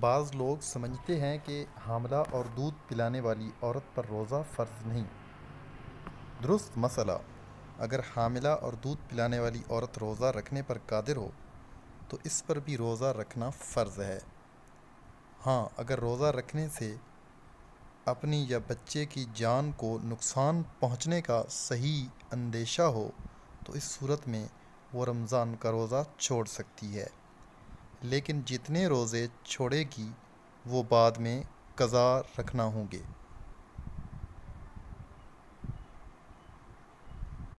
बाज़ लोग समझते हैं कि हामला और दूध पिलाने वाली औरत पर रोज़ा फ़र्ज नहीं दुरुस्त मसला अगर हामिला और दूध पिलाने वाली औरत रोज़ा रखने पर कादिर हो तो इस पर भी रोज़ा रखना फ़र्ज़ है हाँ अगर रोज़ा रखने से अपनी या बच्चे की जान को नुकसान पहुँचने का सही अंदेशा हो तो इस सूरत में वो रमज़ान का रोज़ा छोड़ सकती है लेकिन जितने रोज़े छोड़ेगी वो बाद में क़ज़ा रखना होंगे